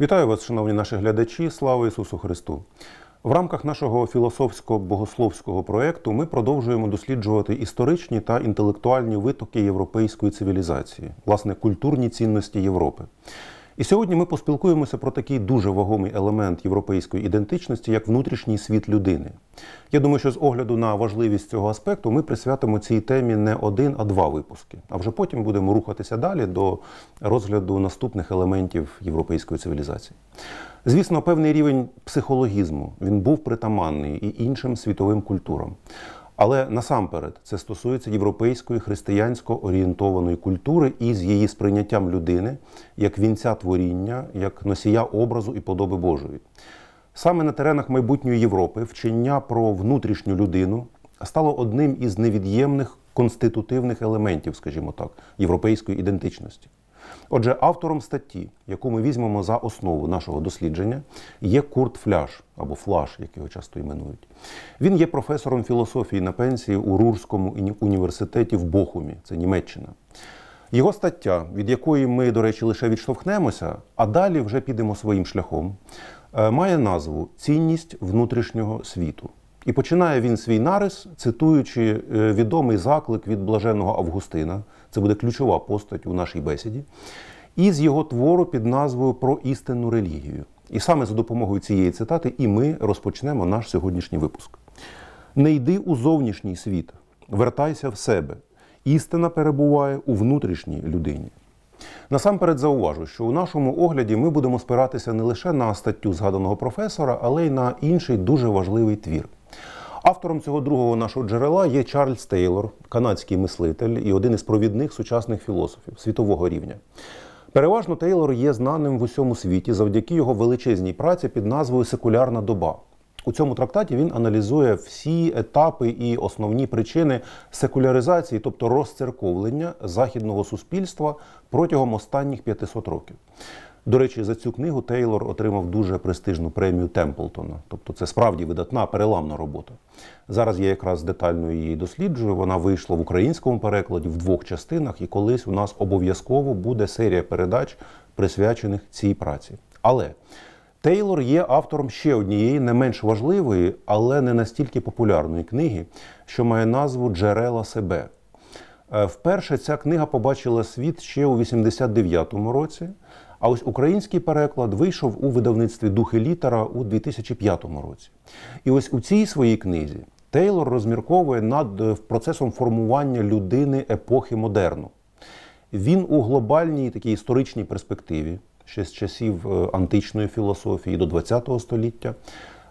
Вітаю вас, шановні наші глядачі. Слава Ісусу Христу! В рамках нашого філософсько-богословського проєкту ми продовжуємо досліджувати історичні та інтелектуальні витоки європейської цивілізації, власне, культурні цінності Європи. І сьогодні ми поспілкуємося про такий дуже вагомий елемент європейської ідентичності, як внутрішній світ людини. Я думаю, що з огляду на важливість цього аспекту ми присвятимо цій темі не один, а два випуски. А вже потім будемо рухатися далі до розгляду наступних елементів європейської цивілізації. Звісно, певний рівень психологізму він був притаманний і іншим світовим культурам. Але насамперед це стосується європейської християнсько орієнтованої культури і з її сприйняттям людини як вінця творіння, як носія образу і подоби Божої. Саме на теренах майбутньої Європи вчення про внутрішню людину стало одним із невід'ємних конститутивних елементів, скажімо так, європейської ідентичності. Отже, автором статті, яку ми візьмемо за основу нашого дослідження, є Курт Фляш або Флаш, як його часто іменують. Він є професором філософії на пенсії у Рурському університеті в Бохумі, це Німеччина. Його стаття, від якої ми, до речі, лише відштовхнемося, а далі вже підемо своїм шляхом, е, має назву Цінність внутрішнього світу. І починає він свій нарис, цитуючи е, відомий заклик від блаженого Августина. Це буде ключова постать у нашій бесіді. І з його твору під назвою Про істинну релігію. І саме за допомогою цієї цитати і ми розпочнемо наш сьогоднішній випуск. Не йди у зовнішній світ, вертайся в себе. Істина перебуває у внутрішній людині. Насамперед зауважу, що у нашому огляді ми будемо спиратися не лише на статтю згаданого професора, але й на інший дуже важливий твір. Автором цього другого нашого джерела є Чарльз Тейлор, канадський мислитель і один із провідних сучасних філософів світового рівня. Переважно Тейлор є знаним в усьому світі завдяки його величезній праці під назвою Секулярна доба. У цьому трактаті він аналізує всі етапи і основні причини секуляризації, тобто розцерковлення західного суспільства протягом останніх 500 років. До речі, за цю книгу Тейлор отримав дуже престижну премію Темплтона. Тобто, це справді видатна переламна робота. Зараз я якраз детально її досліджую. Вона вийшла в українському перекладі в двох частинах, і колись у нас обов'язково буде серія передач, присвячених цій праці. Але Тейлор є автором ще однієї не менш важливої, але не настільки популярної книги, що має назву Джерела себе. Е, вперше ця книга побачила світ ще у 89-му році. А ось український переклад вийшов у видавництві Духи літера у 2005 році. І ось у цій своїй книзі Тейлор розмірковує над е, процесом формування людини епохи модерну. Він у глобальній такій історичній перспективі, ще з часів е, античної філософії до ХХ століття,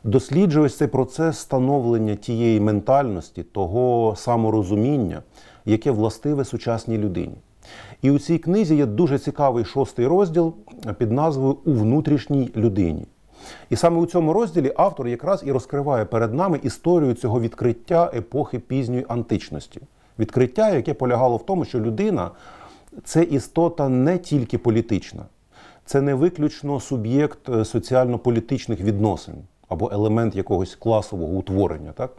досліджує цей процес становлення тієї ментальності, того саморозуміння, яке властиве сучасній людині. І у цій книзі є дуже цікавий шостий розділ під назвою У внутрішній людині. І саме у цьому розділі автор якраз і розкриває перед нами історію цього відкриття епохи пізньої античності. Відкриття, яке полягало в тому, що людина це істота не тільки політична, це не виключно суб'єкт е, соціально-політичних відносин або елемент якогось класового утворення, так?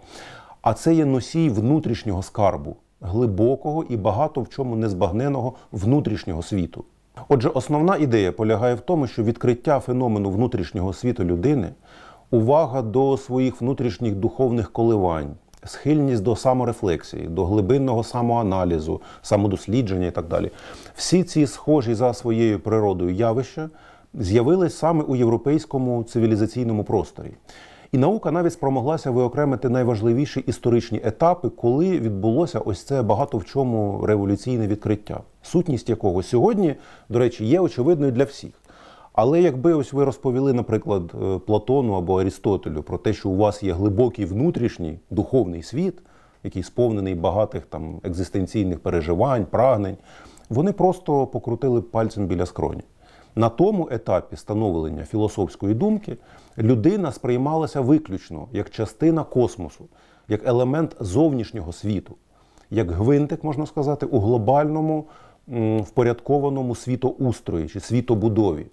а це є носій внутрішнього скарбу, глибокого і багато в чому незбагненого внутрішнього світу. Отже, основна ідея полягає в тому, що відкриття феномену внутрішнього світу людини, увага до своїх внутрішніх духовних коливань, схильність до саморефлексії, до глибинного самоаналізу, самодослідження і так далі. Всі ці схожі за своєю природою явища з'явились саме у європейському цивілізаційному просторі. І наука навіть спромоглася виокремити найважливіші історичні етапи, коли відбулося ось це багато в чому революційне відкриття, сутність якого сьогодні, до речі, є очевидною для всіх. Але якби ось ви розповіли, наприклад, е, Платону або Арістотелю про те, що у вас є глибокий внутрішній духовний світ, який сповнений багатих там екзистенційних переживань, прагнень, вони просто покрутили пальцем біля скроні. На тому етапі становлення філософської думки людина сприймалася виключно як частина космосу, як елемент зовнішнього світу, як гвинтик, можна сказати, у глобальному впорядкованому світоустрої чи світобудові.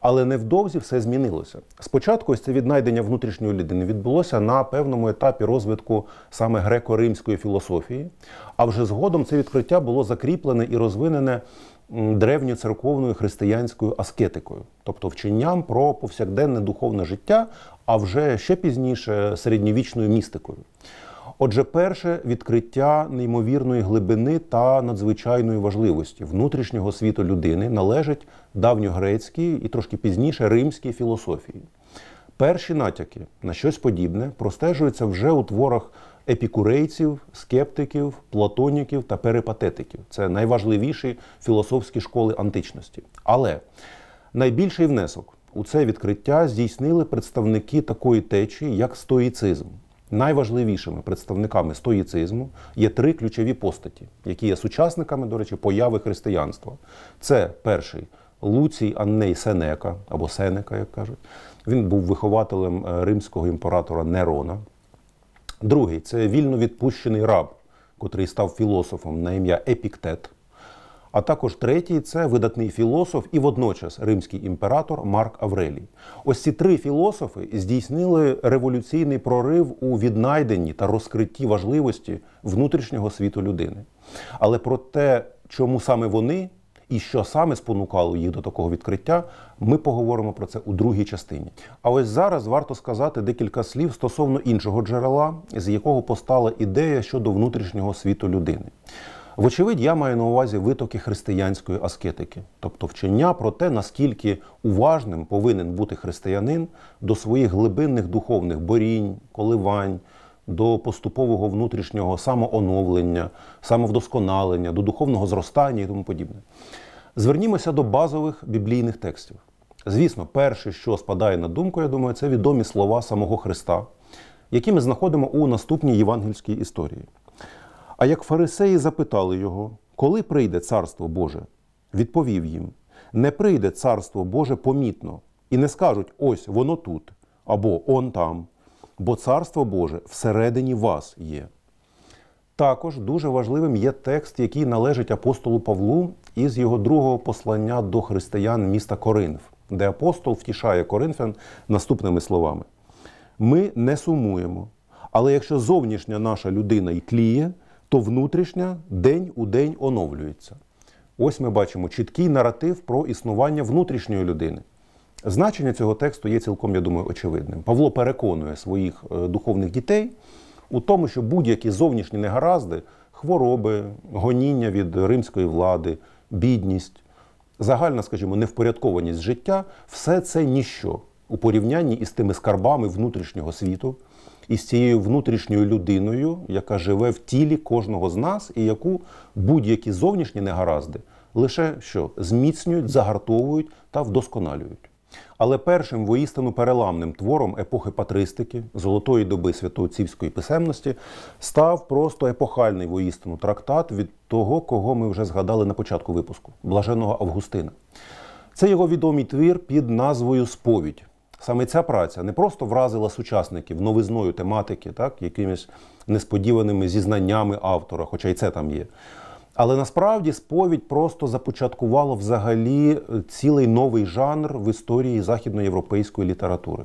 Але невдовзі все змінилося. Спочатку ось це віднайдення внутрішньої людини відбулося на певному етапі розвитку саме греко-римської філософії, а вже згодом це відкриття було закріплене і розвинене Древньоцерковною християнською аскетикою, тобто вченням про повсякденне духовне життя, а вже ще пізніше середньовічною містикою. Отже, перше відкриття неймовірної глибини та надзвичайної важливості внутрішнього світу людини належить давньогрецькій і трошки пізніше римській філософії. Перші натяки на щось подібне простежуються вже у творах епікурейців, скептиків, платоніків та перипатетиків. Це найважливіші філософські школи античності. Але найбільший внесок у це відкриття здійснили представники такої течії, як стоїцизм. Найважливішими представниками стоїцизму є три ключові постаті, які є сучасниками, до речі, появи християнства. Це перший Луцій Анней Сенека або Сенека, як кажуть. Він був вихователем е, римського імператора Нерона. Другий це вільно відпущений раб, котрий став філософом на ім'я Епіктет. А також третій це видатний філософ і водночас римський імператор Марк Аврелій. Ось ці три філософи здійснили революційний прорив у віднайденні та розкритті важливості внутрішнього світу людини. Але про те, чому саме вони і що саме спонукало їх до такого відкриття, ми поговоримо про це у другій частині. А ось зараз варто сказати декілька слів стосовно іншого джерела, з якого постала ідея щодо внутрішнього світу людини. Вочевидь, я маю на увазі витоки християнської аскетики, тобто вчення про те, наскільки уважним повинен бути християнин до своїх глибинних духовних борінь, коливань, до поступового внутрішнього самооновлення, самовдосконалення, до духовного зростання і тому подібне. Звернімося до базових біблійних текстів. Звісно, перше, що спадає на думку, я думаю, це відомі слова самого Христа, які ми знаходимо у наступній євангельській історії. А як фарисеї запитали його, коли прийде царство Боже, відповів їм: не прийде царство Боже помітно, і не скажуть ось воно тут або он там, бо царство Боже всередині вас є. Також дуже важливим є текст, який належить апостолу Павлу із його другого послання до християн міста Коринф, де апостол втішає Коринфян наступними словами: ми не сумуємо, але якщо зовнішня наша людина і тліє, то внутрішня день у день оновлюється. Ось ми бачимо чіткий наратив про існування внутрішньої людини. Значення цього тексту є цілком, я думаю, очевидним. Павло переконує своїх е, духовних дітей у тому, що будь-які зовнішні негаразди, хвороби, гоніння від римської влади, бідність, загальна, скажімо, невпорядкованість життя все це ніщо у порівнянні із тими скарбами внутрішнього світу, із цією внутрішньою людиною, яка живе в тілі кожного з нас, і яку будь-які зовнішні негаразди лише що зміцнюють, загартовують та вдосконалюють. Але першим воїстину переламним твором епохи патристики, золотої доби святоотцівської писемності, став просто епохальний воістину трактат від того, кого ми вже згадали на початку випуску блаженого Августина. Це його відомий твір під назвою Сповідь. Саме ця праця не просто вразила сучасників новизною тематики, так, якимись несподіваними зізнаннями автора, хоча й це там є. Але насправді сповідь просто започаткувала взагалі е, цілий новий жанр в історії західноєвропейської літератури.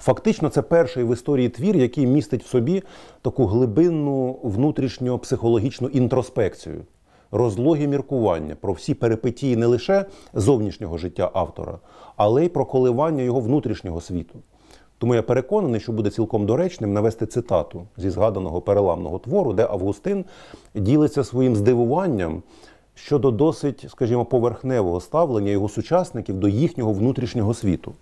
Фактично, це перший в історії твір, який містить в собі таку глибинну внутрішньо психологічну інтроспекцію, розлогі міркування про всі перипетії не лише зовнішнього життя автора, але й про коливання його внутрішнього світу. Тому я переконаний, що буде цілком доречним навести цитату зі згаданого переламного твору, де Августин ділиться своїм здивуванням щодо досить, скажімо, поверхневого ставлення його сучасників до їхнього внутрішнього світу.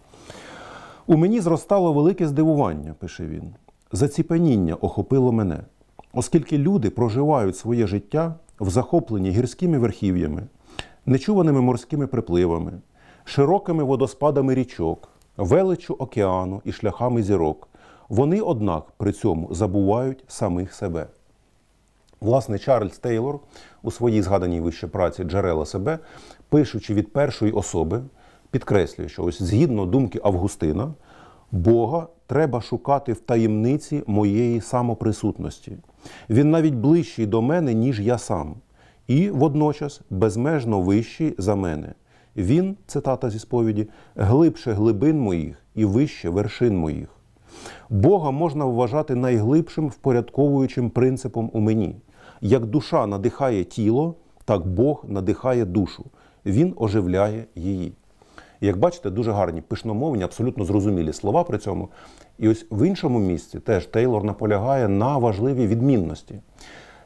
У мені зростало велике здивування, пише він. Заціпаніння охопило мене, оскільки люди проживають своє життя в захопленні гірськими верхів'ями, нечуваними морськими припливами, широкими водоспадами річок величу океану і шляхами зірок. Вони, однак, при цьому забувають самих себе. Власне, Чарльз Тейлор у своїй згаданій вище праці джерела себе, пишучи від першої особи, підкреслює, що ось згідно думки Августина, Бога треба шукати в таємниці моєї самоприсутності. Він навіть ближчий до мене, ніж я сам, і водночас безмежно вищий за мене. Він, цитата зі сповіді, глибше глибин моїх і вище вершин моїх. Бога можна вважати найглибшим впорядковуючим принципом у мені. Як душа надихає тіло, так Бог надихає душу, Він оживляє її. Як бачите, дуже гарні пишномовні, абсолютно зрозумілі слова при цьому. І ось в іншому місці теж Тейлор наполягає на важливій відмінності.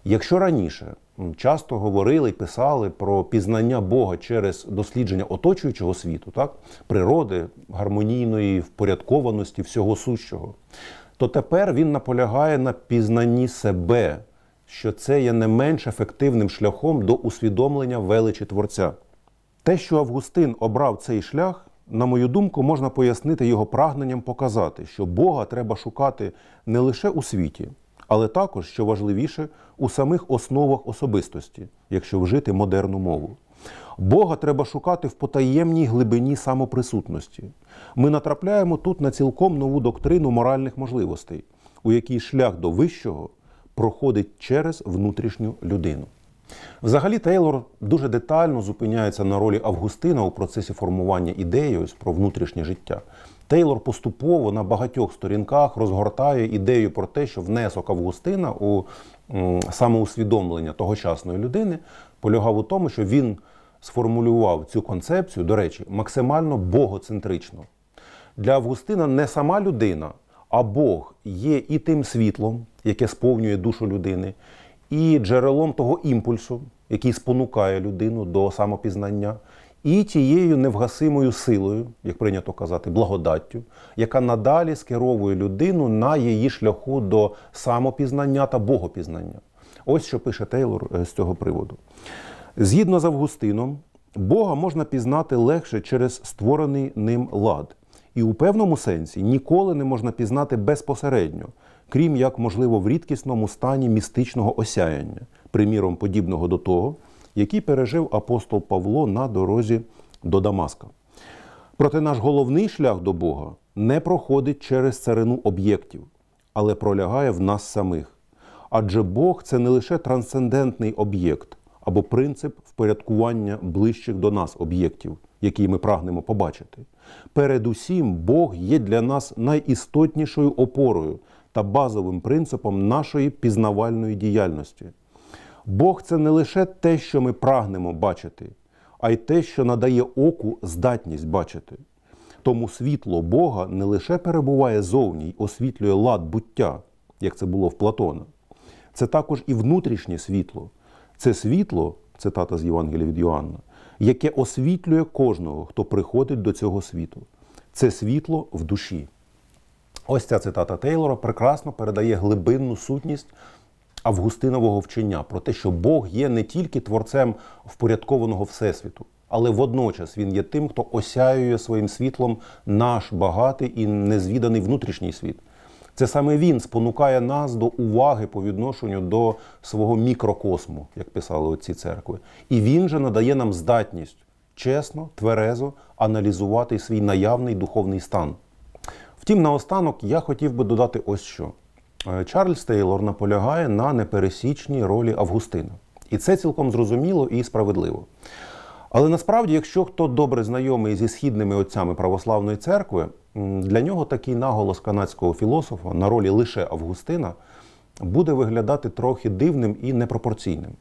Якщо раніше часто говорили і писали про пізнання Бога через дослідження оточуючого світу, так? природи, гармонійної, впорядкованості, всього сущого, то тепер він наполягає на пізнанні себе, що це є не менш ефективним шляхом до усвідомлення величі Творця. Те, що Августин обрав цей шлях, на мою думку, можна пояснити його прагненням показати, що Бога треба шукати не лише у світі але також, що важливіше, у самих основах особистості, якщо вжити модерну мову. Бога треба шукати в потаємній глибині самоприсутності. Ми натрапляємо тут на цілком нову доктрину моральних можливостей, у якій шлях до вищого проходить через внутрішню людину. Взагалі, Тейлор дуже детально зупиняється на ролі Августина у процесі формування ідеї про внутрішнє життя. Тейлор поступово на багатьох сторінках розгортає ідею про те, що внесок Августина у самоусвідомлення тогочасної людини полягав у тому, що він сформулював цю концепцію, до речі, максимально богоцентрично. Для Августина не сама людина, а Бог є і тим світлом, яке сповнює душу людини і джерелом того імпульсу, який спонукає людину до самопізнання, і тією невгасимою силою, як прийнято казати, благодаттю, яка надалі скеровує людину на її шляху до самопізнання та богопізнання. Ось що пише Тейлор е, з цього приводу. Згідно з Августином, Бога можна пізнати легше через створений ним лад. І у певному сенсі ніколи не можна пізнати безпосередньо, крім як, можливо, в рідкісному стані містичного осяяння, приміром подібного до того, який пережив апостол Павло на дорозі до Дамаска. Проте наш головний шлях до Бога не проходить через царину об'єктів, але пролягає в нас самих. Адже Бог це не лише трансцендентний об'єкт або принцип впорядкування ближчих до нас об'єктів, які ми прагнемо побачити. Передусім, Бог є для нас найістотнішою опорою та базовим принципом нашої пізнавальної діяльності. Бог це не лише те, що ми прагнемо бачити, а й те, що надає оку здатність бачити. Тому світло Бога не лише перебуває зовні й освітлює лад буття, як це було в Платона. Це також і внутрішнє світло. Це світло, цитата з Євангелія від Йоанна, яке освітлює кожного, хто приходить до цього світу. Це світло в душі. Ось ця цитата Тейлора прекрасно передає глибинну сутність августинового вчення про те, що Бог є не тільки творцем впорядкованого всесвіту, але водночас він є тим, хто осяює своїм світлом наш багатий і незвіданий внутрішній світ. Це саме він спонукає нас до уваги по відношенню до свого мікрокосму, як писали отці церкви. І він же надає нам здатність чесно, тверезо аналізувати свій наявний духовний стан. Втім, наостанок я хотів би додати ось що. Е, Чарльз Тейлор наполягає на непересічній ролі Августина. І це цілком зрозуміло і справедливо. Але насправді, якщо хто добре знайомий зі східними отцями православної церкви, для нього такий наголос канадського філософа на ролі лише Августина буде виглядати трохи дивним і непропорційним.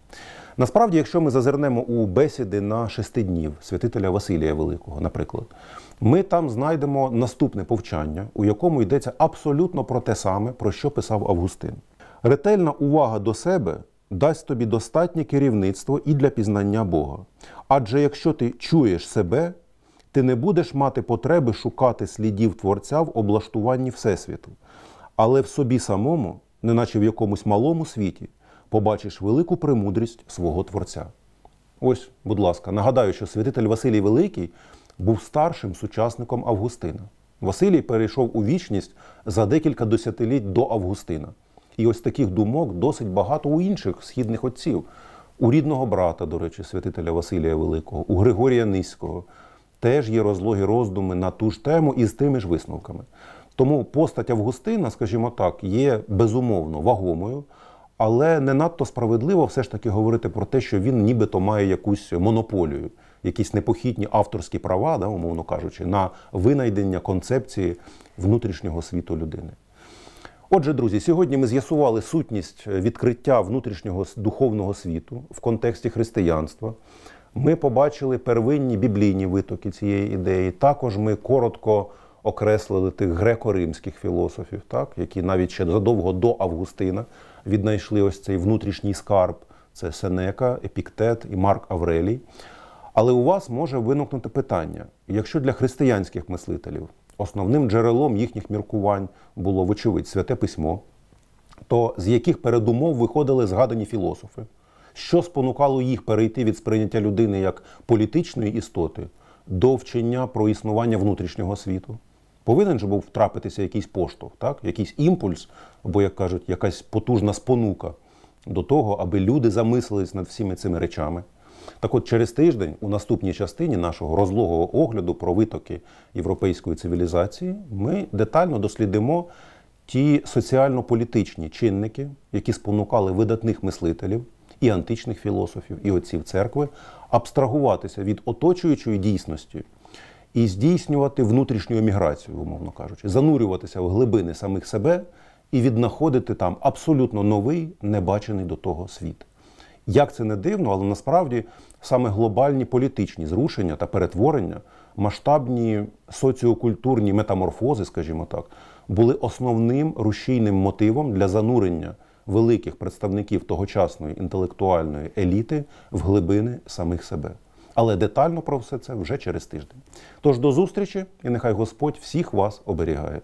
Насправді, якщо ми зазирнемо у бесіди на шести днів святителя Василія Великого, наприклад, ми там знайдемо наступне повчання, у якому йдеться абсолютно про те саме, про що писав Августин. Ретельна увага до себе дасть тобі достатнє керівництво і для пізнання Бога. Адже якщо ти чуєш себе, ти не будеш мати потреби шукати слідів Творця в облаштуванні Всесвіту, але в собі самому, неначе в якомусь малому світі побачиш велику премудрість свого Творця. Ось, будь ласка, нагадаю, що святитель Василій Великий був старшим сучасником Августина. Василій перейшов у вічність за декілька десятиліть до Августина. І ось таких думок досить багато у інших східних отців, у рідного брата, до речі, святителя Василія Великого, у Григорія Низького. Теж є розлоги роздуми на ту ж тему і з тими ж висновками. Тому постать Августина, скажімо так, є безумовно вагомою але не надто справедливо все ж таки говорити про те, що він нібито має якусь монополію, якісь непохідні авторські права, да, умовно кажучи, на винайдення концепції внутрішнього світу людини. Отже, друзі, сьогодні ми з'ясували сутність е, відкриття внутрішнього духовного світу в контексті християнства. Ми побачили первинні біблійні витоки цієї ідеї. Також ми коротко окреслили тих греко-римських філософів, так, які навіть ще задовго до Августина віднайшли ось цей внутрішній скарб це Сенека, Епіктет і Марк Аврелій. Але у вас може виникнути питання: якщо для християнських мислителів основним джерелом їхніх міркувань було, вочевидь, святе письмо, то з яких передумов виходили згадані філософи? Що спонукало їх перейти від сприйняття людини як політичної істоти до вчення про існування внутрішнього світу? повинен же був втрапитися якийсь поштовх, так? якийсь імпульс, або, як кажуть, якась потужна спонука до того, аби люди замислились над всіми цими речами. Так от через тиждень, у наступній частині нашого розлогого огляду про витоки європейської цивілізації, ми детально дослідимо ті соціально-політичні чинники, які спонукали видатних мислителів і античних філософів, і отців церкви абстрагуватися від оточуючої дійсності і здійснювати внутрішню еміграцію, умовно кажучи, занурюватися в глибини самих себе і віднаходити там абсолютно новий, небачений до того світ. Як це не дивно, але насправді саме глобальні політичні зрушення та перетворення, масштабні соціокультурні метаморфози, скажімо так, були основним рушійним мотивом для занурення великих представників тогочасної інтелектуальної еліти в глибини самих себе. Але детально про все це вже через тиждень. Тож до зустрічі, і нехай Господь всіх вас оберігає.